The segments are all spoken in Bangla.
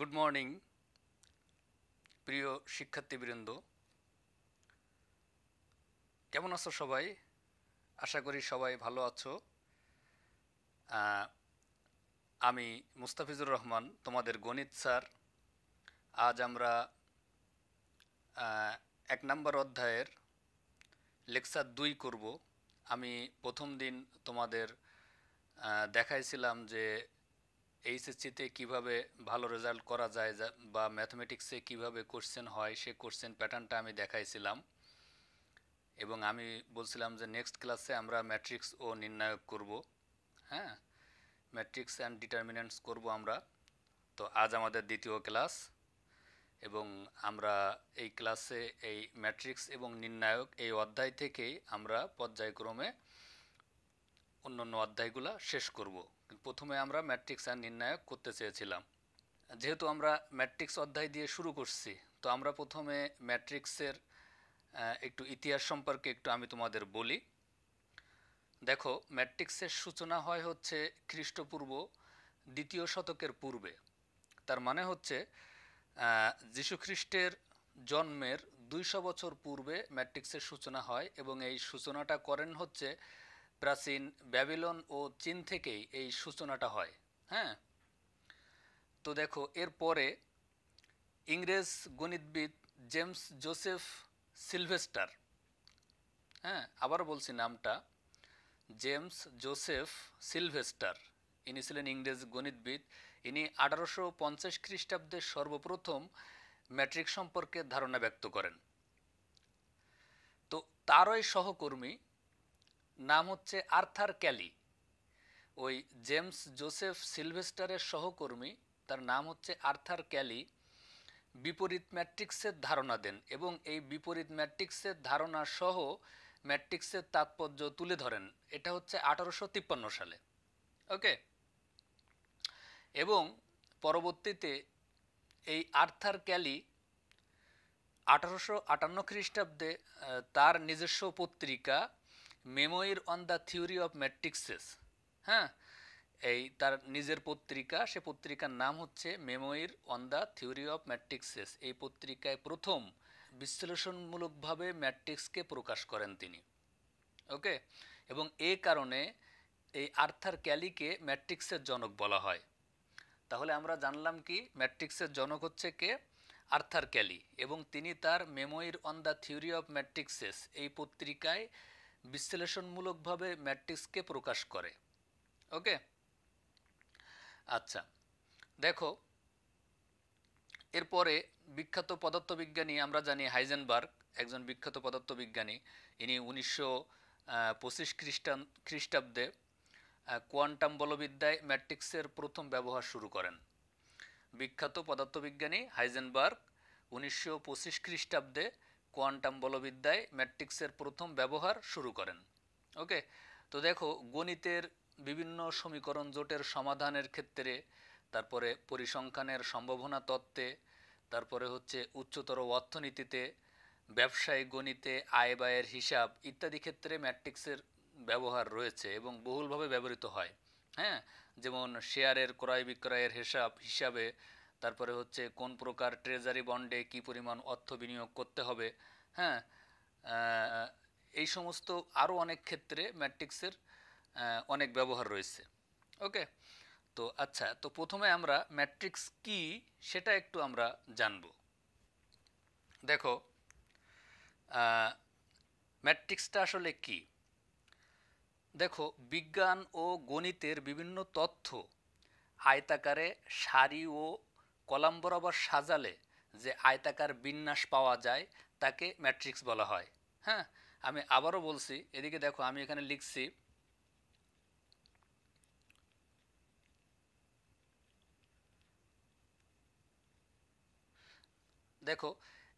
গুড মর্নিং প্রিয় শিক্ষার্থীবৃন্দ কেমন আছো সবাই আশা করি সবাই ভালো আছো আমি মুস্তাফিজুর রহমান তোমাদের গণিত স্যার আজ আমরা এক নম্বর অধ্যায়ের লেকচার দুই করব আমি প্রথম দিন তোমাদের দেখাইছিলাম যে এইচএসসিতে কিভাবে ভালো রেজাল্ট করা যায় বা ম্যাথমেটিক্সে কিভাবে কোশ্চেন হয় সে কোশ্চেন প্যাটার্নটা আমি দেখাইছিলাম এবং আমি বলছিলাম যে নেক্সট ক্লাসে আমরা ম্যাট্রিক্স ও নির্ণায়ক করব হ্যাঁ ম্যাট্রিক্স অ্যান্ড ডিটারমিনেন্টস করব আমরা তো আজ আমাদের দ্বিতীয় ক্লাস এবং আমরা এই ক্লাসে এই ম্যাট্রিক্স এবং নির্ণায়ক এই অধ্যায় থেকেই আমরা পর্যায়ক্রমে অন্য অন্য অধ্যায়গুলো শেষ করবো প্রথমে আমরা ম্যাট্রিক্স আর নির্ণায়ক করতে চেয়েছিলাম যেহেতু আমরা ম্যাট্রিক্স অধ্যায় দিয়ে শুরু করছি তো আমরা প্রথমে ম্যাট্রিক্সের একটু ইতিহাস সম্পর্কে একটু আমি তোমাদের বলি দেখো ম্যাট্রিক্সের সূচনা হয় হচ্ছে খ্রিস্টপূর্ব দ্বিতীয় শতকের পূর্বে তার মানে হচ্ছে যীশুখ্রিস্টের জন্মের দুইশো বছর পূর্বে ম্যাট্রিক্সের সূচনা হয় এবং এই সূচনাটা করেন হচ্ছে প্রাচীন ব্যাবিলন ও চীন থেকেই এই সূচনাটা হয় হ্যাঁ তো দেখো এরপরে ইংরেজ গণিতবিদ জেমস জোসেফ সিলভেস্টার হ্যাঁ আবার বলছি নামটা জেমস জোসেফ সিলভেস্টার ইনি ছিলেন ইংরেজ গণিতবিদ ইনি আঠারোশো পঞ্চাশ খ্রিস্টাব্দে সর্বপ্রথম ম্যাট্রিক সম্পর্কে ধারণা ব্যক্ত করেন তো তারই সহকর্মী নাম হচ্ছে আর্থার ক্যালি ওই জেমস জোসেফ সিলভেস্টারের সহকর্মী তার নাম হচ্ছে আর্থার ক্যালি বিপরীত ম্যাট্রিক্সের ধারণা দেন এবং এই বিপরীত ম্যাট্রিক্সের ধারণা সহ ম্যাট্রিক্সের তাৎপর্য তুলে ধরেন এটা হচ্ছে আঠারোশো সালে ওকে এবং পরবর্তীতে এই আর্থার ক্যালি আঠারোশো আটান্ন খ্রিস্টাব্দে তার নিজস্ব পত্রিকা memoir on the theory of matrices হ্যাঁ এই তার নিজের পত্রিকা সে পত্রিকার নাম হচ্ছে memoir on the theory of matrices এই পত্রিকায় প্রথম বিশ্লেষণমূলকভাবে ম্যাট্রিক্সকে প্রকাশ করেন তিনি ওকে এবং এ কারণে এই আর্থার ক্যালিকে ম্যাট্রিক্সের জনক বলা হয় তাহলে আমরা জানলাম কি ম্যাট্রিক্সের জনক হচ্ছে কে আর্থার ক্যালি এবং তিনি তার memoir on the theory of matrices এই পত্রিকায় বিশ্লেষণমূলকভাবে ম্যাট্রিক্সকে প্রকাশ করে ওকে আচ্ছা দেখো এরপরে বিখ্যাত পদার্থবিজ্ঞানী আমরা জানি হাইজেনবার্গ একজন বিখ্যাত পদার্থবিজ্ঞানী ইনি উনিশশো পঁচিশ খ্রিস্টান খ্রিস্টাব্দে কোয়ান্টাম বলবিদ্যায় ম্যাট্রিক্সের প্রথম ব্যবহার শুরু করেন বিখ্যাত পদার্থবিজ্ঞানী হাইজেনবার্গ উনিশশো পঁচিশ খ্রিস্টাব্দে কোয়ান্টাম বলবিদ্যায় ম্যাট্রিক্সের প্রথম ব্যবহার শুরু করেন ওকে তো দেখো গণিতের বিভিন্ন সমীকরণ জোটের সমাধানের ক্ষেত্রে তারপরে পরিসংখ্যানের সম্ভাবনা তত্ত্বে তারপরে হচ্ছে উচ্চতর অর্থনীতিতে ব্যবসায়িক গণিতে আয় ব্যয়ের হিসাব ইত্যাদি ক্ষেত্রে ম্যাট্রিক্সের ব্যবহার রয়েছে এবং বহুলভাবে ব্যবহৃত হয় হ্যাঁ যেমন শেয়ারের ক্রয় বিক্রয়ের হিসাব হিসাবে তারপরে হচ্ছে কোন প্রকার ট্রেজারি বন্ডে কি পরিমাণ অর্থ বিনিয়োগ করতে হবে হ্যাঁ এই সমস্ত আরও অনেক ক্ষেত্রে ম্যাট্রিক্সের অনেক ব্যবহার রয়েছে ওকে তো আচ্ছা তো প্রথমে আমরা ম্যাট্রিক্স কি সেটা একটু আমরা জানব দেখো ম্যাট্রিক্সটা আসলে কি দেখো বিজ্ঞান ও গণিতের বিভিন্ন তথ্য আয়তাকারে সারি ও কলাম বরাবর সাজালে যে আয়তাকার বিন্যাস পাওয়া যায় তাকে ম্যাট্রিক্স বলা হয় হ্যাঁ আমি আবারও বলছি এদিকে দেখো আমি এখানে লিখছি দেখো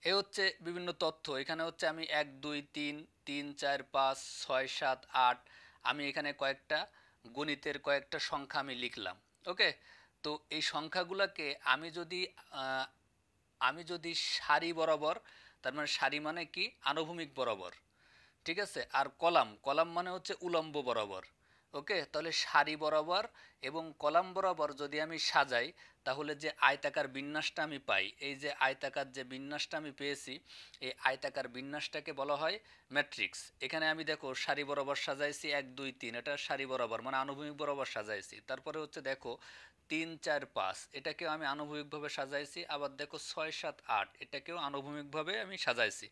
এ হচ্ছে বিভিন্ন তথ্য এখানে হচ্ছে আমি এক দুই তিন তিন চার পাঁচ ছয় সাত আট আমি এখানে কয়েকটা গণিতের কয়েকটা সংখ্যা আমি লিখলাম ওকে তো এই সংখ্যাগুলোকে আমি যদি আমি যদি সারি বরাবর তার মানে সারি মানে কি আনুভূমিক বরাবর ঠিক আছে আর কলাম কলাম মানে হচ্ছে উলম্ব বরাবর ওকে তাহলে সারি বরাবর এবং কলাম বরাবর যদি আমি সাজাই তাহলে যে আয়তাকার বিন্যাসটা আমি পাই এই যে আয়তাকার যে বিন্যাসটা আমি পেয়েছি এই আয়তাকার বিন্যাসটাকে বলা হয় ম্যাট্রিক্স এখানে আমি দেখো সারি বরাবর সাজাইছি এক দুই তিন এটা সারি বরাবর মানে আনুভূমিক বরাবর সাজাইছি তারপরে হচ্ছে দেখো তিন চার পাঁচ এটাকেও আমি আনুভূমিকভাবে সাজাইছি আবার দেখো ছয় সাত আট এটাকেও আনুভূমিকভাবে আমি সাজাইছি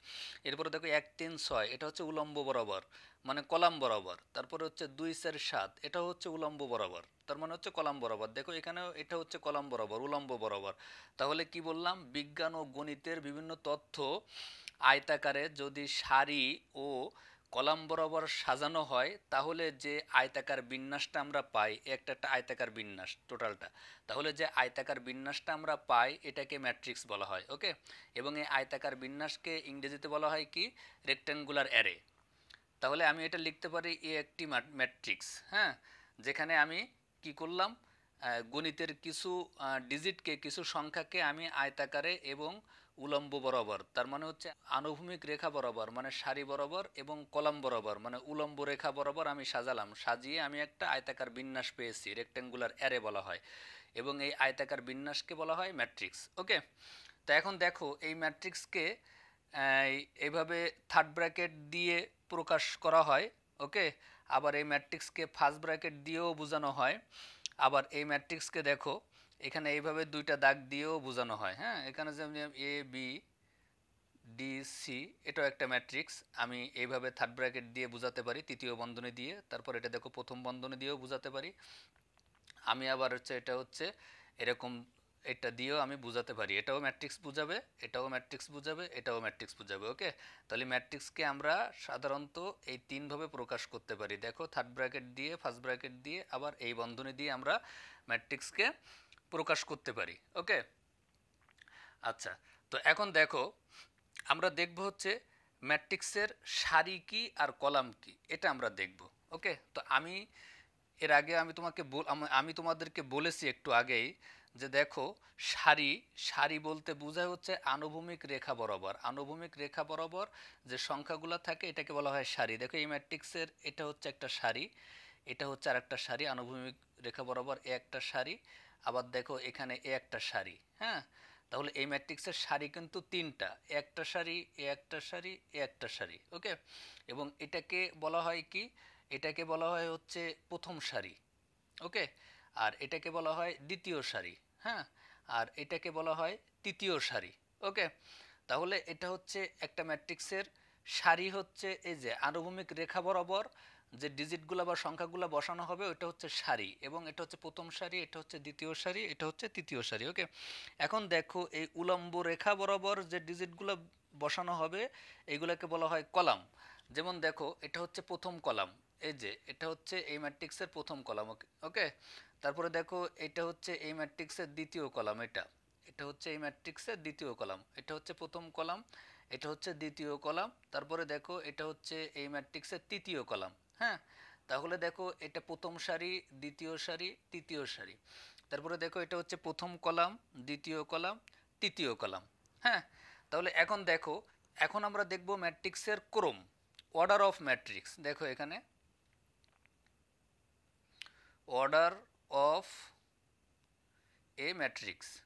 এরপরে দেখো এক তিন ছয় এটা হচ্ছে উলম্ব বরাবর মানে কলাম বরাবর তারপরে হচ্ছে দুই চার সাত এটা হচ্ছে উলম্ব বরাবর তার মানে হচ্ছে কলাম বরাবর দেখো এখানেও এটা হচ্ছে কলাম বরাবর উলম্ব বরাবর তাহলে কি বললাম বিজ্ঞান ও গণিতের বিভিন্ন তথ্য আয়তাকারে যদি সারি ও কলাম বরাবর সাজানো হয় তাহলে যে আয়তাকার বিন্যাসটা আমরা পাই একটা একটা আয়তাকার বিন্যাস টোটালটা তাহলে যে আয়তাকার বিন্যাসটা আমরা পাই এটাকে ম্যাট্রিক্স বলা হয় ওকে এবং এই আয়তাকার বিন্যাসকে ইংরেজিতে বলা হয় কি রেক্ট্যাঙ্গুলার অ্যারে তাহলে আমি এটা লিখতে পারি এ একটি ম্যাট্রিক্স হ্যাঁ যেখানে আমি কি করলাম গণিতের কিছু ডিজিটকে কিছু সংখ্যাকে আমি আয়তাকারে এবং উলম্ব বরাবর তার মানে হচ্ছে আনুভূমিক রেখা বরাবর মানে সারি বরাবর এবং কলাম বরাবর মানে উলম্ব রেখা বরাবর আমি সাজালাম সাজিয়ে আমি একটা আয়তাকার বিন্যাস পেয়েছি রেক্ট্যাঙ্গুলার অ্যারে বলা হয় এবং এই আয়তাকার বিন্যাসকে বলা হয় ম্যাট্রিক্স ওকে তো এখন দেখো এই ম্যাট্রিক্সকে এভাবে থার্ড ব্র্যাকেট দিয়ে প্রকাশ করা হয় ওকে আবার এই ম্যাট্রিক্সকে ফার্স্ট ব্র্যাকেট দিয়েও বোঝানো হয় আবার এই ম্যাট্রিক্সকে দেখো এখানে এইভাবে দুইটা দাগ দিয়েও বোঝানো হয় হ্যাঁ এখানে যেমন এ বি ডি সি এটাও একটা ম্যাট্রিক্স আমি এইভাবে থার্ড ব্র্যাকেট দিয়ে বোঝাতে পারি তৃতীয় বন্ধনী দিয়ে তারপর এটা দেখো প্রথম বন্ধনী দিয়েও বোঝাতে পারি আমি আবার হচ্ছে এটা হচ্ছে এরকম এটা দিয়েও আমি বোঝাতে পারি এটাও ম্যাট্রিক্স বুঝাবে এটাও ম্যাট্রিক্স বুঝাবে এটাও ম্যাট্রিক্স বুঝাবে ওকে তাহলে ম্যাট্রিক্সকে আমরা সাধারণত এই তিনভাবে প্রকাশ করতে পারি দেখো থার্ড ব্র্যাকেট দিয়ে ফার্স্ট ব্র্যাকেট দিয়ে আবার এই বন্ধনী দিয়ে আমরা ম্যাট্রিক্সকে প্রকাশ করতে পারি ওকে আচ্ছা তো এখন দেখো আমরা দেখব হচ্ছে ম্যাট্রিক্সের সারি কি আর কলাম কি এটা আমরা দেখব ওকে তো আমি এর আগে আমি তোমাকে আমি তোমাদেরকে বলেছি একটু আগেই যে দেখো সারি সারি বলতে বোঝায় হচ্ছে আনুভূমিক রেখা বরাবর আনুভূমিক রেখা বরাবর যে সংখ্যাগুলো থাকে এটাকে বলা হয় সারি দেখো এই ম্যাট্রিক্সের এটা হচ্ছে একটা সারি এটা হচ্ছে আর একটা সারি আনুভূমিক রেখা বরাবর এ একটা সারি আবার দেখো এখানে এ একটা সারি হ্যাঁ তাহলে এই ম্যাট্রিক্সের সারি কিন্তু তিনটা একটা সারি এ একটা সারি এ একটা সারি ওকে এবং এটাকে বলা হয় কি এটাকে বলা হয় হচ্ছে প্রথম সারি ওকে আর এটাকে বলা হয় দ্বিতীয় সারি হ্যাঁ আর এটাকে বলা হয় তৃতীয় সারি ওকে তাহলে এটা হচ্ছে একটা ম্যাট্রিক্সের সারি হচ্ছে এই যে আনুভূমিক রেখা বরাবর যে ডিজিটগুলো বা সংখ্যাগুলো বসানো হবে ওইটা হচ্ছে সারি এবং এটা হচ্ছে প্রথম সারি এটা হচ্ছে দ্বিতীয় সারি এটা হচ্ছে তৃতীয় সারি ওকে এখন দেখো এই উলম্ব রেখা বরাবর যে ডিজিটগুলো বসানো হবে এইগুলোকে বলা হয় কলাম যেমন দেখো এটা হচ্ছে প্রথম কলাম এই যে এটা হচ্ছে এই ম্যাট্রিক্সের প্রথম কলাম ওকে তারপরে দেখো এটা হচ্ছে এই ম্যাট্রিক্সের দ্বিতীয় কলাম এটা এটা হচ্ছে এই ম্যাট্রিক্সের দ্বিতীয় কলাম এটা হচ্ছে প্রথম কলাম এটা হচ্ছে দ্বিতীয় কলাম তারপরে দেখো এটা হচ্ছে এই ম্যাট্রিক্সের তৃতীয় কলাম হ্যাঁ তাহলে দেখো এটা প্রথম সারি দ্বিতীয় সারি তৃতীয় সারি তারপরে দেখো এটা হচ্ছে প্রথম কলাম দ্বিতীয় কলাম তৃতীয় কলাম হ্যাঁ তাহলে এখন দেখো এখন আমরা দেখব ম্যাট্রিক্সের ক্রম অর্ডার অফ ম্যাট্রিক্স দেখো এখানে order of a matrix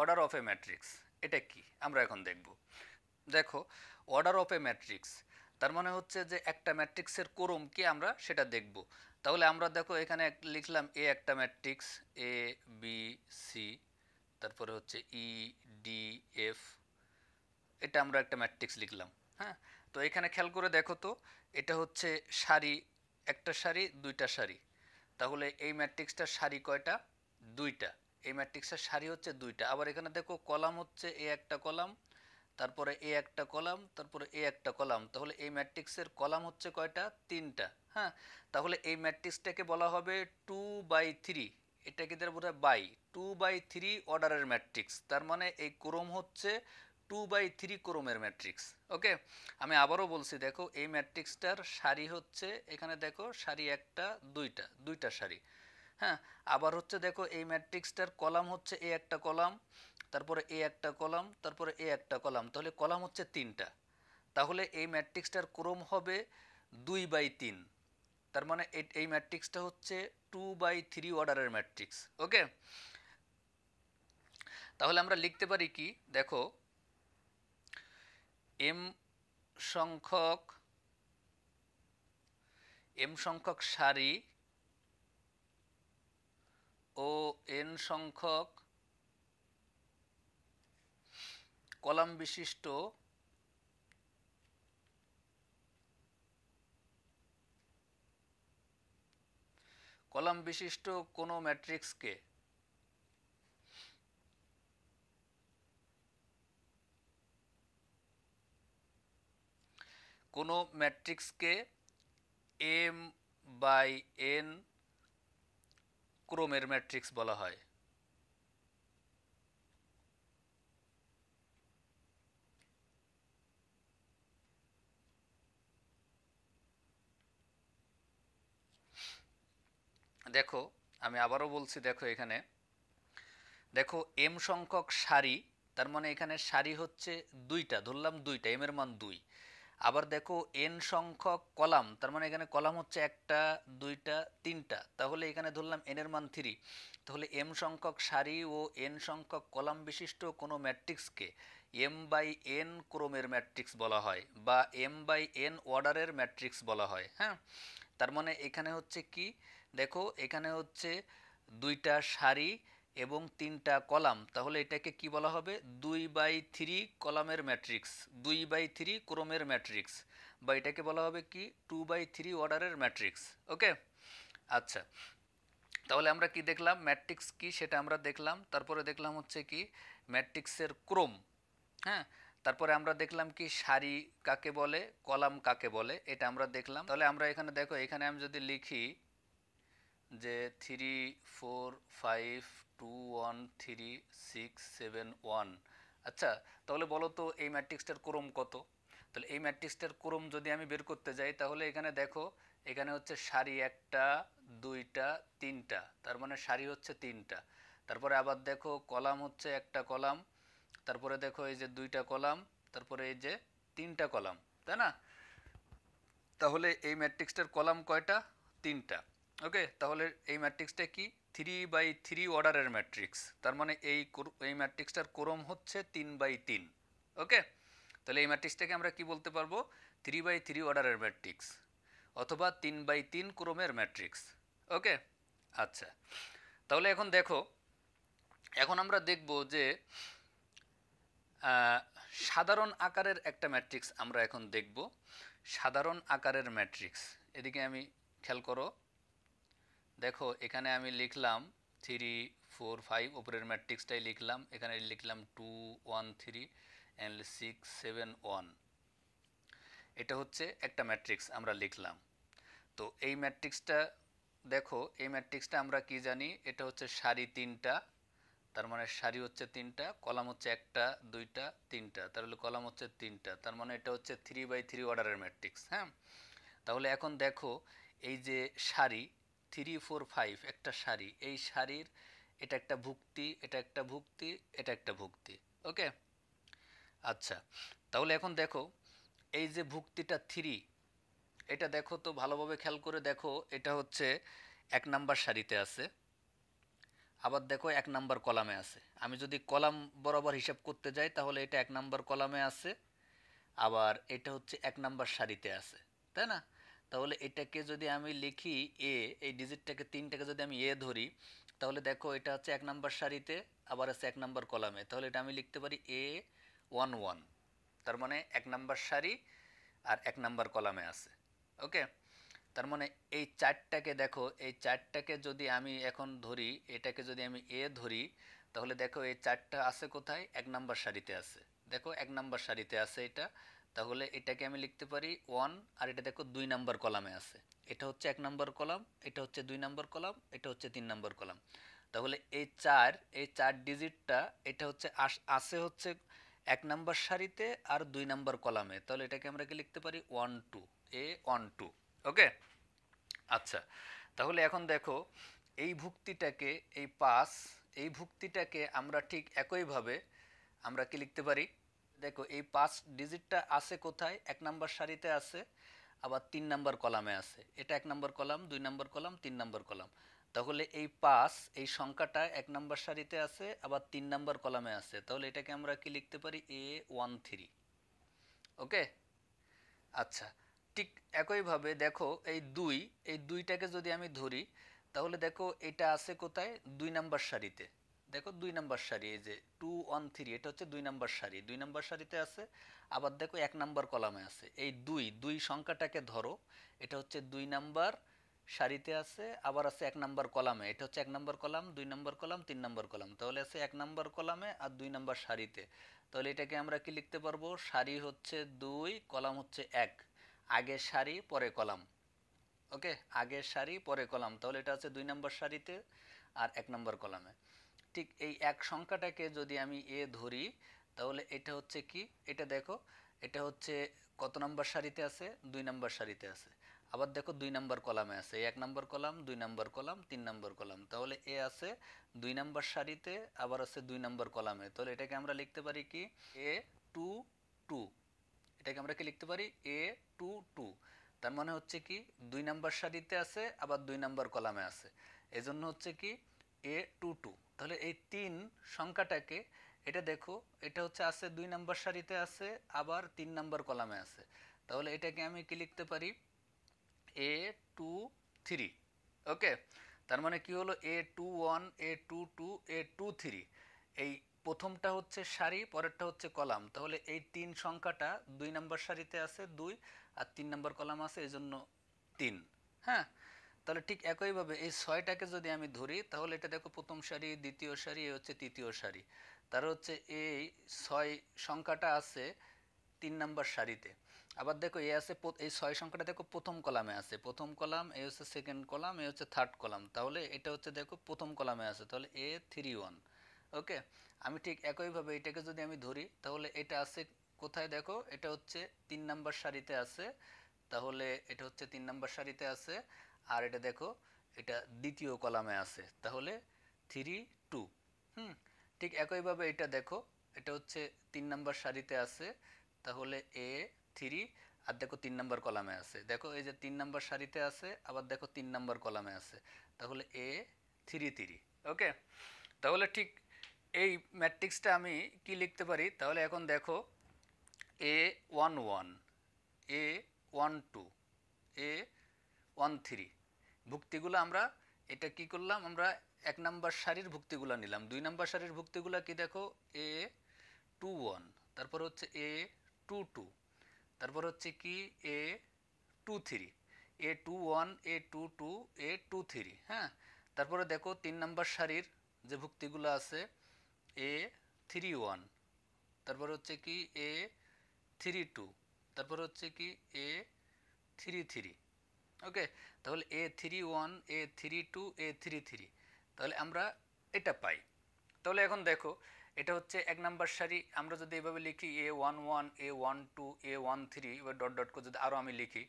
order of a matrix এটা কি আমরা এখন দেখব দেখো অর্ডার অফ এ ম্যাট্রিক্স তার মানে হচ্ছে যে একটা ম্যাট্রিক্সের কোরম কি আমরা সেটা দেখব তাহলে আমরা দেখো এখানে লিখলাম এ একটা ম্যাট্রিক্স এ বি সি তারপরে হচ্ছে ই ডি এফ এটা আমরা একটা ম্যাট্রিক্স লিখলাম হ্যাঁ তো এখানে খেয়াল করে দেখো তো এটা হচ্ছে সারি একটা সারি দুইটা সারি তাহলে এই ম্যাট্রিক্সটার সারি কয়টা দুইটা এই ম্যাট্রিক্সের সারি হচ্ছে দুইটা আবার এখানে দেখো কলাম হচ্ছে এ একটা কলাম তারপরে এ একটা কলাম তারপরে এ একটা কলাম তাহলে এই ম্যাট্রিক্সের কলাম হচ্ছে কয়টা তিনটা হ্যাঁ তাহলে এই ম্যাট্রিক্সটাকে বলা হবে টু বাই থ্রি এটাকে বোধ হয় বাই টু বাই থ্রি অর্ডারের ম্যাট্রিক্স তার মানে এই ক্রম হচ্ছে টু বাই থ্রি ক্রোমের ম্যাট্রিক্স ওকে আমি আবারও বলছি দেখো এই ম্যাট্রিক্সটার সারি হচ্ছে এখানে দেখো সারি একটা দুইটা দুইটা সারি হ্যাঁ আবার হচ্ছে দেখো এই ম্যাট্রিক্সটার কলাম হচ্ছে এ একটা কলাম তারপরে এ একটা কলাম তারপরে এ একটা কলাম তাহলে কলাম হচ্ছে তিনটা তাহলে এই ম্যাট্রিক্সটার ক্রম হবে দুই বাই তিন তার মানে এই ম্যাট্রিক্সটা হচ্ছে টু বাই থ্রি অর্ডারের ম্যাট্রিক্স ওকে তাহলে আমরা লিখতে পারি কি দেখো এম সংখ্যক এম সংখ্যক সারি ও এন সংখ্যক কলাম বিশিষ্ট কলাম বিশিষ্ট কোনো ম্যাট্রিক্সকে কোনো ম্যাট্রিক্সকে এম বাই এন ক্রোমের ম্যাট্রিক্স বলা হয় দেখো আমি আবারও বলছি দেখো এখানে দেখো এম সংখ্যক সারি তার মানে এখানে সারি হচ্ছে দুইটা ধরলাম দুইটা এম এর মান দুই আবার দেখো এন সংখ্যক কলাম তার মানে এখানে কলাম হচ্ছে একটা দুইটা তিনটা তাহলে এখানে ধরলাম এন এর মান থ্রি তাহলে এম সংখ্যক সারি ও এন সংখ্যক কলাম বিশিষ্ট কোনো ম্যাট্রিক্সকে এম বাই এন ক্রমের ম্যাট্রিক্স বলা হয় বা এম বাই এন অর্ডারের ম্যাট্রিক্স বলা হয় হ্যাঁ তার মানে এখানে হচ্ছে কি দেখো এখানে হচ্ছে দুইটা সারি এবং তিনটা কলাম তাহলে এটাকে কি বলা হবে দুই বাই থ্রি কলামের ম্যাট্রিক্স দুই বাই থ্রি ক্রমের ম্যাট্রিক্স বা এটাকে বলা হবে কি টু বাই থ্রি অর্ডারের ম্যাট্রিক্স ওকে আচ্ছা তাহলে আমরা কি দেখলাম ম্যাট্রিক্স কি সেটা আমরা দেখলাম তারপরে দেখলাম হচ্ছে কি ম্যাট্রিক্সের ক্রম হ্যাঁ তারপরে আমরা দেখলাম কি সারি কাকে বলে কলাম কাকে বলে এটা আমরা দেখলাম তাহলে আমরা এখানে দেখো এখানে আমি যদি লিখি যে three four five two one three six seven one আচ্ছা তাহলে বলো তো এই ম্যাট্রিক্সটার ক্রম কত তাহলে এই ম্যাট্রিক্সটার ক্রম যদি আমি বের করতে যাই তাহলে এখানে দেখো এখানে হচ্ছে সারি একটা দুইটা তিনটা তার মানে সারি হচ্ছে তিনটা তারপরে আবার দেখো কলাম হচ্ছে একটা কলাম তারপরে দেখো এই যে দুইটা কলাম তারপরে এই যে তিনটা কলাম তাই না তাহলে এই ম্যাট্রিক্সটার কলাম কয়টা তিনটা ওকে তাহলে এই ম্যাট্রিক্সটা কি থ্রি বাই থ্রি অর্ডারের ম্যাট্রিক্স তার মানে এই এই ম্যাট্রিক্সটার ক্রম হচ্ছে তিন বাই তিন ওকে তাহলে এই ম্যাট্রিক্সটাকে আমরা কি বলতে পারবো থ্রি বাই থ্রি অর্ডারের ম্যাট্রিক্স অথবা তিন বাই তিন ক্রমের ম্যাট্রিক্স ওকে আচ্ছা তাহলে এখন দেখো এখন আমরা দেখব যে সাধারণ আকারের একটা ম্যাট্রিক্স আমরা এখন দেখব সাধারণ আকারের ম্যাট্রিক্স এদিকে আমি খেয়াল করো দেখো এখানে আমি লিখলাম থ্রি ফোর ফাইভ ওপরের ম্যাট্রিক্সটাই লিখলাম এখানে লিখলাম two one three and six seven one এটা হচ্ছে একটা ম্যাট্রিক্স আমরা লিখলাম তো এই ম্যাট্রিক্সটা দেখো এই ম্যাট্রিক্সটা আমরা কি জানি এটা হচ্ছে সারি তিনটা তার মানে সারি হচ্ছে তিনটা কলাম হচ্ছে একটা দুইটা তিনটা তাহলে কলাম হচ্ছে তিনটা তার মানে এটা হচ্ছে থ্রি বাই থ্রি অর্ডারের ম্যাট্রিক্স হ্যাঁ তাহলে এখন দেখো এই যে সারি থ্রি ফোর ফাইভ একটা শাড়ি এই শাড়ির এটা একটা ভুক্তি এটা একটা ভুক্তি এটা একটা ভুক্তি ওকে আচ্ছা তাহলে এখন দেখো এই যে ভুক্তিটা থ্রি এটা দেখো তো ভালোভাবে খেয়াল করে দেখো এটা হচ্ছে এক নাম্বার শাড়িতে আছে আবার দেখো এক নাম্বার কলামে আছে আমি যদি কলাম বরাবর হিসাব করতে যাই তাহলে এটা এক নাম্বার কলামে আছে আবার এটা হচ্ছে এক নাম্বার শাড়িতে আছে তাই না তাহলে এটাকে যদি আমি লিখি এ এই ডিজিটটাকে তিনটাকে যদি আমি এ ধরি তাহলে দেখো এটা হচ্ছে এক নাম্বার সারিতে আবার আছে এক নাম্বার কলামে তাহলে এটা আমি লিখতে পারি এ ওয়ান ওয়ান তার মানে এক নাম্বার সারি আর এক নাম্বার কলামে আছে ওকে তার মানে এই চারটাকে দেখো এই চারটাকে যদি আমি এখন ধরি এটাকে যদি আমি এ ধরি তাহলে দেখো এই চারটা আছে কোথায় এক নাম্বার সারিতে আছে দেখো এক নাম্বার সারিতে আছে এটা তাহলে এটাকে আমি লিখতে পারি ওয়ান আর এটা দেখো দুই নাম্বার কলামে আছে এটা হচ্ছে এক নাম্বার কলাম এটা হচ্ছে দুই নাম্বার কলাম এটা হচ্ছে তিন নাম্বার কলাম তাহলে এই চার এই চার ডিজিটটা এটা হচ্ছে আছে হচ্ছে এক নাম্বার সারিতে আর দুই নাম্বার কলামে তাহলে এটাকে আমরা কি লিখতে পারি ওয়ান টু এ ওয়ান টু ওকে আচ্ছা তাহলে এখন দেখো এই ভুক্তিটাকে এই পাস এই ভুক্তিটাকে আমরা ঠিক একইভাবে আমরা কি লিখতে পারি দেখো এই পাঁচ ডিজিটটা আছে কোথায় এক নাম্বার সারিতে আছে আবার তিন নাম্বার কলামে আছে এটা এক নাম্বার কলাম দুই নাম্বার কলাম তিন নাম্বার কলাম তাহলে এই পাঁচ এই সংখ্যাটা এক নাম্বার সারিতে আছে আবার তিন নাম্বার কলামে আছে তাহলে এটাকে আমরা কি লিখতে পারি এ ওয়ান থ্রি ওকে আচ্ছা ঠিক একইভাবে দেখো এই দুই এই দুইটাকে যদি আমি ধরি তাহলে দেখো এটা আছে কোথায় দুই নাম্বার সারিতে দেখো দুই নাম্বার সারি এই যে টু ওয়ান থ্রি এটা হচ্ছে দুই নাম্বার সারি দুই নাম্বার সারিতে আছে আবার দেখো এক নাম্বার কলামে আছে এই দুই দুই সংখ্যাটাকে ধরো এটা হচ্ছে দুই নাম্বার সারিতে আছে আবার আছে এক নাম্বার কলামে এটা হচ্ছে এক নাম্বার কলাম দুই নাম্বার কলাম তিন নাম্বার কলাম তাহলে আছে এক নাম্বার কলামে আর দুই নাম্বার সারিতে তাহলে এটাকে আমরা কি লিখতে পারবো সারি হচ্ছে দুই কলাম হচ্ছে এক আগে সারি পরে কলাম ওকে আগে সারি পরে কলাম তাহলে এটা আছে দুই নাম্বার সারিতে আর এক নম্বর কলামে ঠিক এই এক সংখ্যাটাকে যদি আমি এ ধরি তাহলে এটা হচ্ছে কি এটা দেখো এটা হচ্ছে কত নম্বর সারিতে আছে দুই নম্বর সারিতে আছে আবার দেখো দুই নম্বর কলামে আছে এক নম্বর কলাম দুই নম্বর কলাম তিন নম্বর কলাম তাহলে এ আছে দুই নম্বর সারিতে আবার আছে দুই নম্বর কলামে তাহলে এটাকে আমরা লিখতে পারি কি এ টু টু এটাকে আমরা কি লিখতে পারি এ টু টু তার মানে হচ্ছে কি দুই নম্বর সারিতে আছে আবার দুই নম্বর কলামে আছে এজন্য হচ্ছে কি এ টু টু তাহলে এই তিন সংখ্যাটাকে এটা দেখো এটা হচ্ছে আছে দুই নাম্বার সারিতে আছে আবার তিন নাম্বার কলামে আছে তাহলে এটাকে আমি কি লিখতে পারি এ টু থ্রি ওকে তার মানে কি হলো A two one A two two A two three এই প্রথমটা হচ্ছে সারি পরেরটা হচ্ছে কলাম তাহলে এই তিন সংখ্যাটা দুই নাম্বার সারিতে আছে দুই আর তিন নাম্বার কলাম আছে এই জন্য তিন হ্যাঁ তাহলে ঠিক একইভাবে এই ছয়টাকে যদি আমি ধরি তাহলে এটা দেখো প্রথম সারি দ্বিতীয় সারি এ হচ্ছে তৃতীয় সারি তার হচ্ছে এই ছয় সংখ্যাটা আছে তিন নম্বর সারিতে আবার দেখো এ আছে এই ছয় সংখ্যাটা দেখো প্রথম কলামে আছে প্রথম কলাম এ হচ্ছে সেকেন্ড কলাম এ হচ্ছে থার্ড কলাম তাহলে এটা হচ্ছে দেখো প্রথম কলামে আছে তাহলে এ থ্রি ওয়ান ওকে আমি ঠিক একইভাবে এটাকে যদি আমি ধরি তাহলে এটা আছে কোথায় দেখো এটা হচ্ছে তিন নম্বর সারিতে আছে তাহলে এটা হচ্ছে তিন নম্বর সারিতে আছে আর এটা দেখো এটা দ্বিতীয় কলামে আছে তাহলে থ্রি টু হুম ঠিক একইভাবে এটা দেখো এটা হচ্ছে তিন নাম্বার সারিতে আছে তাহলে এ থ্রি আর দেখো তিন নাম্বার কলামে আছে দেখো এই যে তিন নাম্বার সারিতে আছে আবার দেখো তিন নাম্বার কলামে আছে তাহলে এ থ্রি থ্রি ওকে তাহলে ঠিক এই ম্যাট্রিক্সটা আমি কি লিখতে পারি তাহলে এখন দেখো A one one A one two A one three ভুক্তিগুলো আমরা এটা কি করলাম আমরা এক নাম্বার সারির ভুক্তিগুলো নিলাম দুই নাম্বার সারির ভুক্তিগুলো কি দেখো এ টু ওয়ান তারপর হচ্ছে এ টু টু তারপর হচ্ছে কি A two three A two one A two two A two three হ্যাঁ তারপরে দেখো তিন নাম্বার সারির যে ভুক্তিগুলো আছে এ থ্রি ওয়ান তারপর হচ্ছে কি এ থ্রি টু তারপর হচ্ছে কি এ থ্রি থ্রি ওকে তাহলে A three one A three two A three three তাহলে আমরা এটা পাই তাহলে এখন দেখো এটা হচ্ছে এক নাম্বার সারি আমরা যদি এভাবে লিখি A one one A one two A one three এবার ডট ডট করে যদি আরও আমি লিখি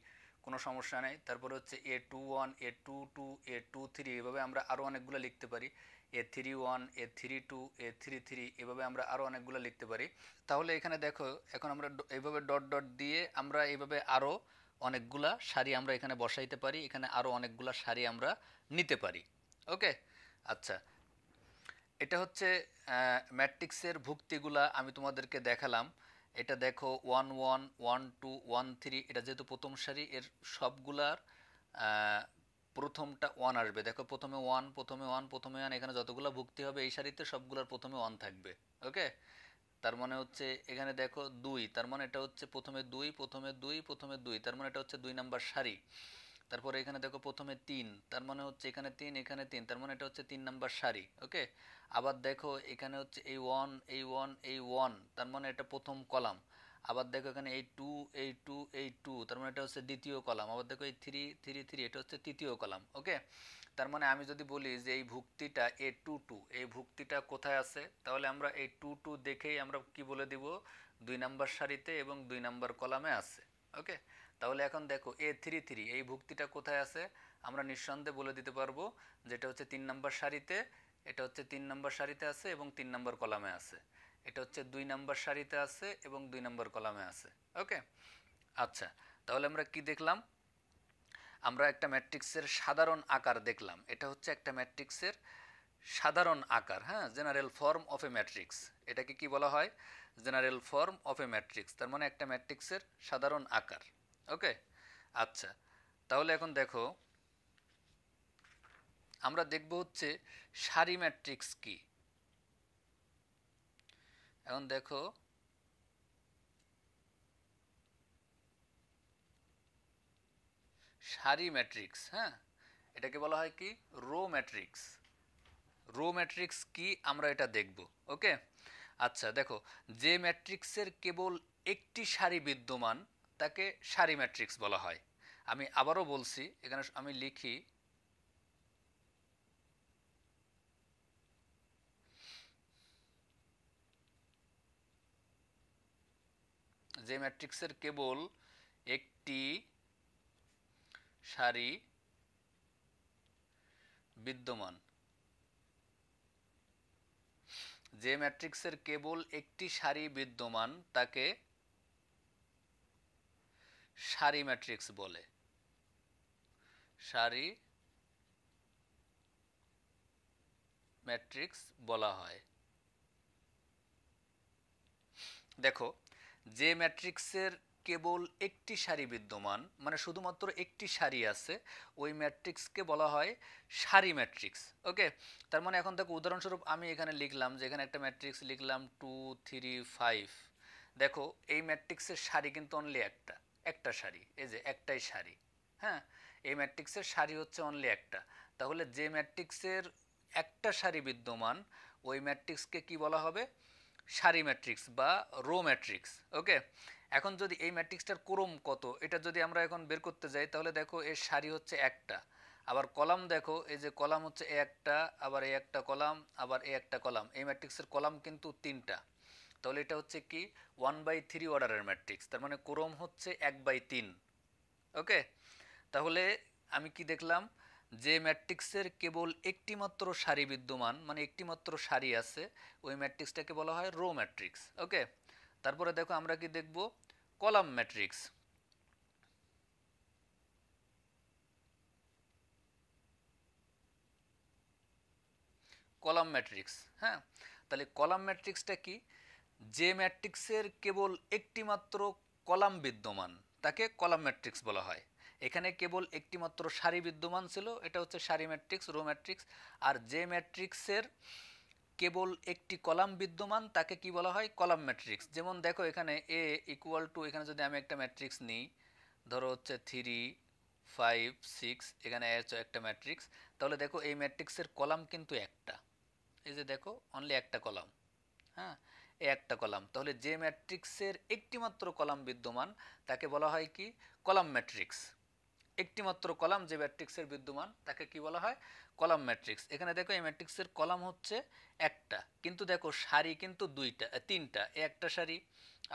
কোনো সমস্যা নেই তারপরে হচ্ছে a two one A two two A two three এভাবে আমরা আরও অনেকগুলো লিখতে পারি a three one A three two A three three এভাবে আমরা আরও অনেকগুলো লিখতে পারি তাহলে এখানে দেখো এখন আমরা এভাবে ডট ডট দিয়ে আমরা এভাবে আরও অনেকগুলা শাড়ি আমরা এখানে বসাইতে পারি এখানে আরও অনেকগুলা শাড়ি আমরা নিতে পারি ওকে আচ্ছা এটা হচ্ছে ম্যাট্রিক্সের ভুক্তিগুলা আমি তোমাদেরকে দেখালাম এটা দেখো one one one two one three এটা যেহেতু প্রথম শাড়ি এর সবগুলার প্রথমটা ওয়ান আসবে দেখো প্রথমে ওয়ান প্রথমে ওয়ান প্রথমে ওয়ান এখানে যতগুলো ভুক্তি হবে এই শাড়িতে সবগুলোর প্রথমে ওয়ান থাকবে ওকে তার মানে হচ্ছে এখানে দেখো দুই তার মানে এটা হচ্ছে প্রথমে দুই প্রথমে দুই প্রথমে দুই তার মানে এটা হচ্ছে দুই নাম্বার সারি তারপর এখানে দেখো প্রথমে তিন তার মানে হচ্ছে এখানে তিন এখানে তিন তার মানে এটা হচ্ছে তিন নাম্বার সারি ওকে আবার দেখো এখানে হচ্ছে এই ওয়ান এই ওয়ান এই ওয়ান তার মানে এটা প্রথম কলাম আবার দেখো এখানে এই টু এই টু এই টু তার মানে এটা হচ্ছে দ্বিতীয় কলাম আবার দেখো এই থ্রি থ্রি থ্রি এটা হচ্ছে তৃতীয় কলাম ওকে তার মানে আমি যদি বলি যে এই ভুক্তিটা এ টু টু এই ভুক্তিটা কোথায় আছে তাহলে আমরা এই টু টু দেখেই আমরা কি বলে দিব দুই নাম্বার সারিতে এবং দুই নাম্বার কলামে আছে ওকে তাহলে এখন দেখো এ থ্রি থ্রি এই ভুক্তিটা কোথায় আছে আমরা নিঃসন্দেহে বলে দিতে পারবো যেটা হচ্ছে তিন নাম্বার সারিতে এটা হচ্ছে তিন নাম্বার সারিতে আছে এবং তিন নাম্বার কলামে আছে এটা হচ্ছে দুই নাম্বার সারিতে আছে এবং দুই নাম্বার কলামে আছে ওকে আচ্ছা তাহলে আমরা কি দেখলাম আমরা একটা ম্যাট্রিক্সের সাধারণ আকার দেখলাম এটা হচ্ছে একটা ম্যাট্রিক্সের সাধারণ আকার হ্যাঁ general form of a matrix এটাকে কি বলা হয় general form of a matrix তার মানে একটা ম্যাট্রিক্সের সাধারণ আকার ওকে আচ্ছা তাহলে এখন দেখো আমরা দেখব হচ্ছে সারি ম্যাট্রিক্স কি এখন দেখো সারি ম্যাট্রিক্স হ্যাঁ এটাকে বলা হয় কি রো ম্যাট্রিক্স রো ম্যাট্রিক্স কি আমরা এটা দেখব ওকে আচ্ছা দেখো যে ম্যাট্রিক্সের কেবল একটি সারি বিদ্যমান তাকে সারি ম্যাট্রিক্স বলা হয় আমি আবারও বলছি এখানে আমি লিখি যে ম্যাট্রিক্সের কেবল একটি সারি বিদ্যমান যে ম্যাট্রিক্সের কেবল একটি সারি বিদ্যমান তাকে সারি ম্যাট্রিক্স বলে সারি ম্যাট্রিক্স বলা হয় দেখো যে ম্যাট্রিক্সের কেবল একটি সারি বিদ্যমান মানে শুধুমাত্র একটি সারি আছে ওই ম্যাট্রিক্সকে বলা হয় সারি ম্যাট্রিক্স ওকে তার মানে এখন দেখো উদাহরণস্বরূপ আমি এখানে লিখলাম যে এখানে একটা ম্যাট্রিক্স লিখলাম টু থ্রি ফাইভ দেখো এই ম্যাট্রিক্সের সারি কিন্তু অনলি একটা একটা সারি এই যে একটাই সারি হ্যাঁ এই ম্যাট্রিক্সের সারি হচ্ছে অনলি একটা তাহলে যে ম্যাট্রিক্সের একটা সারি বিদ্যমান ওই ম্যাট্রিক্সকে কি বলা হবে সারি ম্যাট্রিক্স বা রো ম্যাট্রিক্স ওকে এখন যদি এই ম্যাট্রিক্সটার ক্রম কত এটা যদি আমরা এখন বের করতে যাই তাহলে দেখো এর সারি হচ্ছে একটা আবার কলাম দেখো এই যে কলাম হচ্ছে একটা আবার এই একটা কলাম আবার এ একটা কলাম এই ম্যাট্রিক্সের কলাম কিন্তু তিনটা তাহলে এটা হচ্ছে কি ওয়ান বাই থ্রি অর্ডারের ম্যাট্রিক্স তার মানে ক্রম হচ্ছে এক বাই তিন ওকে তাহলে আমি কি দেখলাম যে ম্যাট্রিক্সের কেবল একটিমাত্র সারি বিদ্যমান মানে একটিমাত্র সারি আছে ওই ম্যাট্রিক্সটাকে বলা হয় রো ম্যাট্রিক্স ওকে তারপরে দেখো আমরা কি দেখব কলাম ম্যাট্রিক্স কলাম ম্যাট্রিক্স হ্যাঁ তাহলে কলাম ম্যাট্রিক্সটা কি যে ম্যাট্রিক্সের কেবল একটি মাত্র কলাম বিদ্যমান তাকে কলাম ম্যাট্রিক্স বলা হয় এখানে কেবল একটি মাত্র সারি বিদ্যমান ছিল এটা হচ্ছে সারি ম্যাট্রিক্স রো ম্যাট্রিক্স আর যে ম্যাট্রিক্সের কেবল একটি কলাম বিদ্যমান তাকে কি বলা হয় কলাম ম্যাট্রিক্স যেমন দেখো এখানে এ ইকুয়াল টু এখানে যদি আমি একটা ম্যাট্রিক্স নিই ধরো হচ্ছে থ্রি ফাইভ সিক্স এখানে এস একটা ম্যাট্রিক্স তাহলে দেখো এই ম্যাট্রিক্সের কলাম কিন্তু একটা এই যে দেখো অনলি একটা কলাম হ্যাঁ এ একটা কলাম তাহলে যে ম্যাট্রিক্সের একটিমাত্র কলাম বিদ্যমান তাকে বলা হয় কি কলাম ম্যাট্রিক্স একটি মাত্র কলাম যে ম্যাট্রিক্সের বিদ্যমান তাকে কি বলা হয় কলাম ম্যাট্রিক্স এখানে দেখো এই ম্যাট্রিক্সের কলাম হচ্ছে একটা কিন্তু দেখো সারি কিন্তু দুইটা তিনটা এ একটা সারি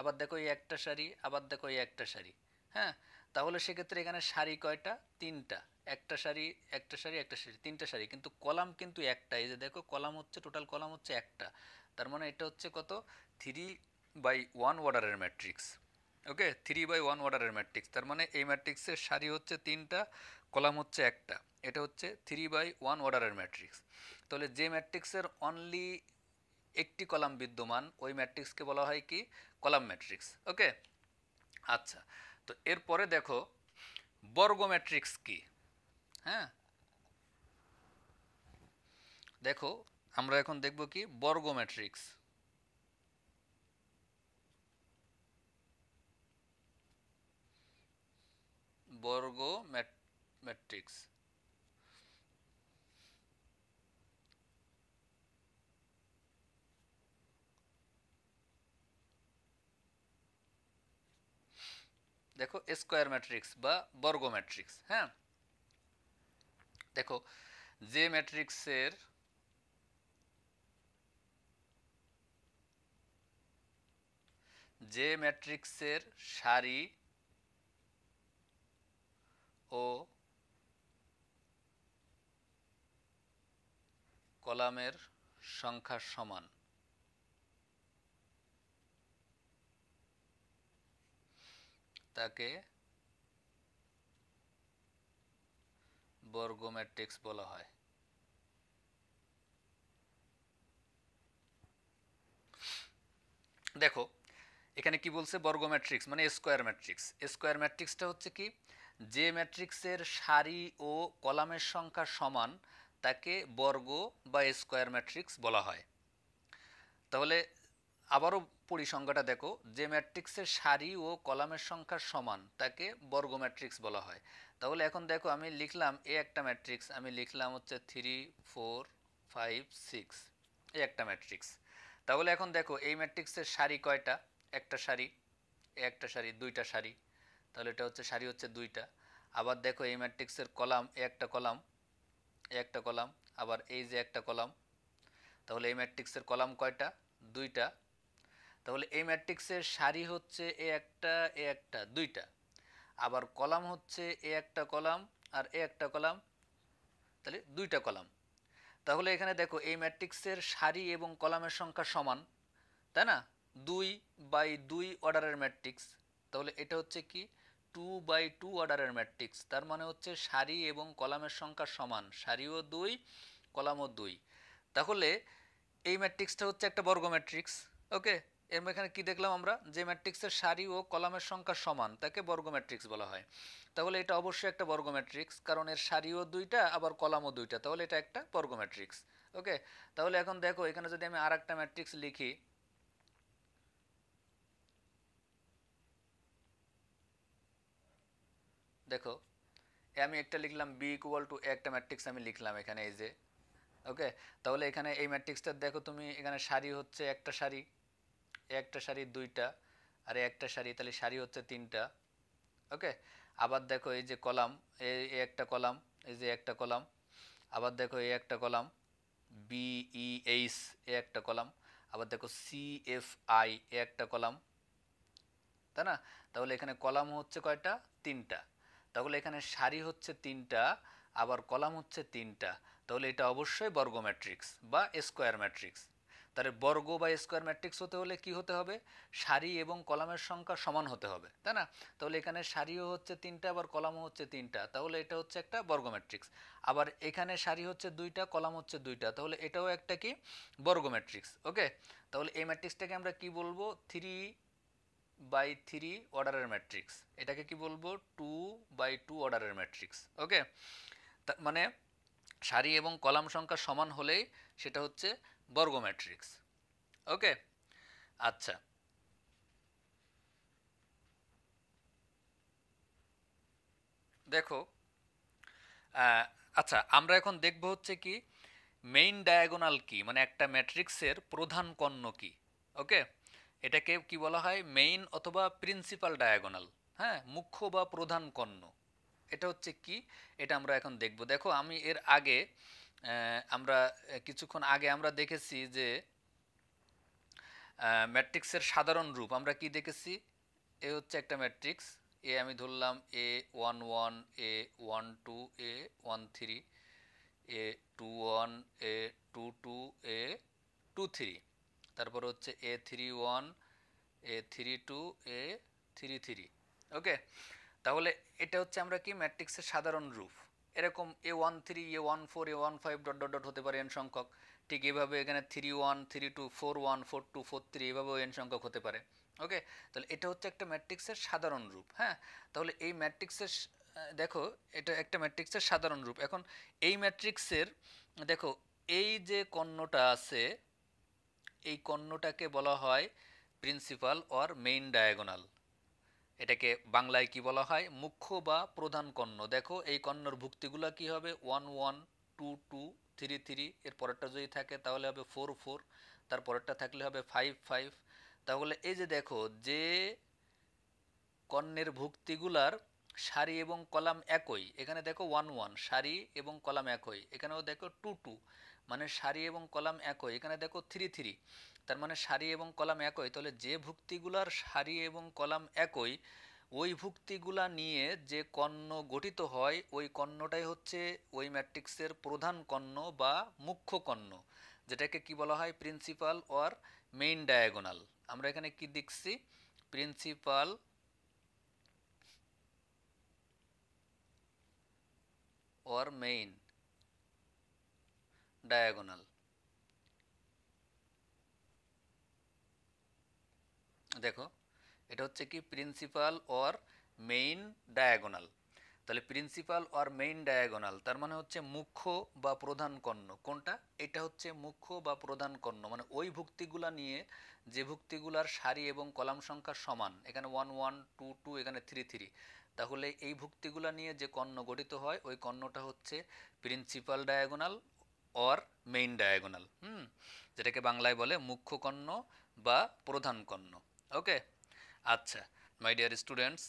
আবার দেখো এই একটা সারি আবার দেখো এই একটা সারি হ্যাঁ তাহলে সেক্ষেত্রে এখানে সারি কয়টা তিনটা একটা সারি একটা সারি একটা সারি তিনটা সারি কিন্তু কলাম কিন্তু একটা এই যে দেখো কলাম হচ্ছে টোটাল কলাম হচ্ছে একটা তার মানে এটা হচ্ছে কত থ্রি বাই ওয়ান অর্ডারের matrix okay three by one অর্ডারের ম্যাট্রিক্স তার মানে এই ম্যাট্রিক্সের সারি হচ্ছে তিনটা কলাম হচ্ছে একটা এটা হচ্ছে থ্রি বাই ওয়ান অর্ডারের ম্যাট্রিক্স তাহলে যে ম্যাট্রিক্সের অনলি একটি কলাম বিদ্যমান ওই ম্যাট্রিক্সকে বলা হয় কি কলাম ম্যাট্রিক্স ওকে আচ্ছা তো এরপরে দেখো বর্গ ম্যাট্রিক্স কি হ্যাঁ দেখো আমরা এখন দেখব কি বর্গ ম্যাট্রিক্স বর্গ ম্যাট্রিক্স দেখো স্কোয়ার ম্যাট্রিক্স বা বর্গ ম্যাট্রিক্স হ্যাঁ দেখো যে ম্যাট্রিক্সের যে ম্যাট্রিক্সের সারি ও কলামের সংখ্যা সমান তাকে বর্গ ম্যাট্রিক্স বলা হয় দেখো এখানে কি বলছে বর্গ মানে ম্যাট্রিক্স মানে স্কোয়ার ম্যাট্রিক্স স্কোয়ার ম্যাট্রিক্সটা হচ্ছে কি যে ম্যাট্রিক্সের সারি ও কলামের সংখ্যা সমান তাকে বর্গ বা স্কোয়ার ম্যাট্রিক্স বলা হয় তাহলে আবারও পরিসংখ্যাটা দেখো যে ম্যাট্রিক্সের সারি ও কলামের সংখ্যা সমান তাকে বর্গ ম্যাট্রিক্স বলা হয় তাহলে এখন দেখো আমি লিখলাম এ একটা ম্যাট্রিক্স আমি লিখলাম হচ্ছে three four five six A একটা ম্যাট্রিক্স তাহলে এখন দেখো এই ম্যাট্রিক্সের সারি কয়টা একটা সারি একটা সারি দুইটা সারি তাহলে এটা হচ্ছে সারি হচ্ছে দুইটা আবার দেখো এই ম্যাট্রিক্সের কলাম একটা কলাম একটা কলাম আবার এই যে একটা কলাম তাহলে এই ম্যাট্রিক্সের কলাম কয়টা দুইটা তাহলে এই ম্যাট্রিক্সের সারি হচ্ছে এ একটা এ একটা দুইটা আবার কলাম হচ্ছে এ একটা কলাম আর এ একটা কলাম তাহলে দুইটা কলাম তাহলে এখানে দেখো এই ম্যাট্রিক্সের সারি এবং কলামের সংখ্যা সমান তাই না দুই বাই দুই অর্ডারের ম্যাট্রিক্স তাহলে এটা হচ্ছে কি টু বাই টু অর্ডারের ম্যাট্রিক্স তার মানে হচ্ছে সারি এবং কলামের সংখ্যা সমান সারিও দুই কলামও দুই তাহলে এই ম্যাট্রিক্সটা হচ্ছে একটা বর্গ ম্যাট্রিক্স ওকে এর এখানে কি দেখলাম আমরা যে ম্যাট্রিক্সের সারি ও কলামের সংখ্যা সমান তাকে বর্গ ম্যাট্রিক্স বলা হয় তাহলে এটা অবশ্যই একটা বর্গ ম্যাট্রিক্স কারণ এর সারিও দুইটা আবার কলামও দুইটা তাহলে এটা একটা বর্গ ম্যাট্রিক্স ওকে তাহলে এখন দেখো এখানে যদি আমি আর একটা ম্যাট্রিক্স লিখি দেখো আমি একটা লিখলাম বি ইকুয়াল টু একটা ম্যাট্রিক্স আমি লিখলাম এখানে এই যে ওকে তাহলে এখানে এই ম্যাট্রিক্সটা দেখো তুমি এখানে সারি হচ্ছে একটা সারি একটা সারি দুইটা আর একটা সারি তাহলে সারি হচ্ছে তিনটা ওকে আবার দেখো এই যে কলাম এই একটা কলাম এই যে একটা কলাম আবার দেখো এই একটা কলাম এইচ e, এ একটা কলাম আবার দেখো সি এফ এ একটা কলাম তাই না তাহলে এখানে কলাম হচ্ছে কয়টা তিনটা তাহলে এখানে সারি হচ্ছে তিনটা আবার কলাম হচ্ছে তিনটা তাহলে এটা অবশ্যই বর্গ ম্যাট্রিক্স বা স্কোয়ার ম্যাট্রিক্স তাহলে বর্গ বা স্কোয়ার ম্যাট্রিক্স হতে হলে কি হতে হবে সারি এবং কলামের সংখ্যা সমান হতে হবে তাই না তাহলে এখানে সারিও হচ্ছে তিনটা আবার কলামও হচ্ছে তিনটা তাহলে এটা হচ্ছে একটা বর্গ ম্যাট্রিক্স আবার এখানে সারি হচ্ছে দুইটা কলাম হচ্ছে দুইটা তাহলে এটাও একটা কি বর্গ ম্যাট্রিক্স ওকে তাহলে এই ম্যাট্রিক্সটাকে আমরা কি বলবো থ্রি বাই থ্রি অর্ডারের ম্যাট্রিক্স এটাকে কি বলবো টু বাই টু অর্ডারের ম্যাট্রিক্স ওকে মানে সারি এবং কলাম সংখ্যা সমান হলেই সেটা হচ্ছে বর্গ ম্যাট্রিক্স ওকে আচ্ছা দেখো আচ্ছা আমরা এখন দেখব হচ্ছে কি মেইন ডায়াগোনাল কি মানে একটা ম্যাট্রিক্সের প্রধান কর্ণ কি ওকে এটাকে কি বলা হয় মেইন অথবা প্রিন্সিপাল ডায়াগোনাল হ্যাঁ মুখ্য বা প্রধান কর্ণ এটা হচ্ছে কি এটা আমরা এখন দেখব দেখো আমি এর আগে আমরা কিছুক্ষণ আগে আমরা দেখেছি যে ম্যাট্রিক্সের সাধারণ রূপ আমরা কি দেখেছি এ হচ্ছে একটা ম্যাট্রিক্স এ আমি ধরলাম a one one A one two A one three A two one A two two A two three তারপর হচ্ছে a three one A three two A three three okay তাহলে এটা হচ্ছে আমরা কি ম্যাট্রিক্সের সাধারণ রূপ এরকম a one three a one four a one five dot dot dot হতে পারে এন সংখ্যক ঠিক এভাবে এখানে three one three two four one four two four three এভাবেও এন সংখ্যক হতে পারে ওকে তাহলে এটা হচ্ছে একটা ম্যাট্রিক্সের সাধারণ রূপ হ্যাঁ তাহলে এই ম্যাট্রিক্সের দেখো এটা একটা ম্যাট্রিক্সের সাধারণ রূপ এখন এই ম্যাট্রিক্সের দেখো এই যে কর্ণটা আছে এই কর্ণটাকে বলা হয় প্রিন্সিপাল অর মেইন ডায়াগোনাল এটাকে বাংলায় কি বলা হয় মুখ্য বা প্রধান কর্ণ দেখো এই কর্ণর ভুক্তিগুলো কি হবে one one two two three three এর পরেরটা যদি থাকে তাহলে হবে ফোর ফোর তার পরেরটা থাকলে হবে ফাইভ ফাইভ তাহলে এই যে দেখো যে কর্ণের ভুক্তিগুলার সারি এবং কলাম একই এখানে দেখো ওয়ান ওয়ান সারি এবং কলাম একই এখানেও দেখো টু টু মানে সারি এবং কলাম একই এখানে দেখো থ্রি থ্রি তার মানে সারি এবং কলাম একই তাহলে যে ভুক্তিগুলার সারি এবং কলাম একই ওই ভুক্তিগুলা নিয়ে যে কর্ণ গঠিত হয় ওই কর্ণটাই হচ্ছে ওই ম্যাট্রিক্সের প্রধান কর্ণ বা মুখ্য কর্ণ যেটাকে কি বলা হয় প্রিন্সিপাল অর মেইন ডায়াগোনাল আমরা এখানে কি দেখছি প্রিন্সিপাল অর মেইন diagonal দেখো এটা হচ্ছে কি প্রিন্সিপাল অর মেইন ডায়াগোনাল তাহলে প্রিন্সিপাল অর মেইন ডায়াগোনাল তার মানে হচ্ছে মুখ্য বা প্রধান কর্ণ কোনটা এটা হচ্ছে মুখ্য বা প্রধান কর্ণ মানে ওই ভুক্তিগুলা নিয়ে যে ভুক্তিগুলার সারি এবং কলাম সংখ্যা সমান এখানে ওয়ান ওয়ান টু টু এখানে থ্রি থ্রি তাহলে এই ভুক্তিগুলা নিয়ে যে কর্ণ গঠিত হয় ওই কর্ণটা হচ্ছে principal diagonal or main diagonal hmm যেটাকে বাংলায় বলে মুখ্য বা প্রধান কর্ণ ওকে আচ্ছা মাই ডিয়ার স্টুডেন্টস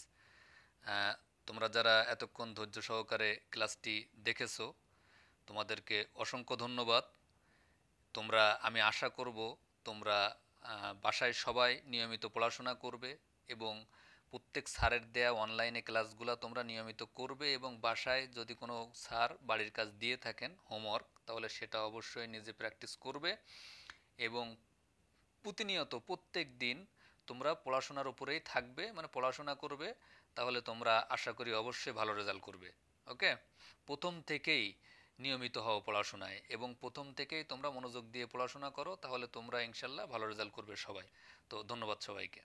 তোমরা যারা এতক্ষণ ধৈর্য সহকারে ক্লাসটি দেখেছো তোমাদেরকে অসংখ্য ধন্যবাদ তোমরা আমি আশা করব তোমরা বাসায় সবাই নিয়মিত পড়াশোনা করবে এবং প্রত্যেক স্যারের দেয়া অনলাইনে ক্লাসগুলো তোমরা নিয়মিত করবে এবং বাসায় যদি কোনো স্যার বাড়ির কাজ দিয়ে থাকেন হোমওয়ার্ক তাহলে সেটা অবশ্যই নিজে প্র্যাকটিস করবে এবং প্রতিনিয়ত প্রত্যেক দিন তোমরা পড়াশোনার উপরেই থাকবে মানে পড়াশোনা করবে তাহলে তোমরা আশা করি অবশ্যই ভালো রেজাল্ট করবে ওকে প্রথম থেকেই নিয়মিত হও পড়াশোনায় এবং প্রথম থেকেই তোমরা মনোযোগ দিয়ে পড়াশোনা করো তাহলে তোমরা ইনশাল্লাহ ভালো রেজাল্ট করবে সবাই তো ধন্যবাদ সবাইকে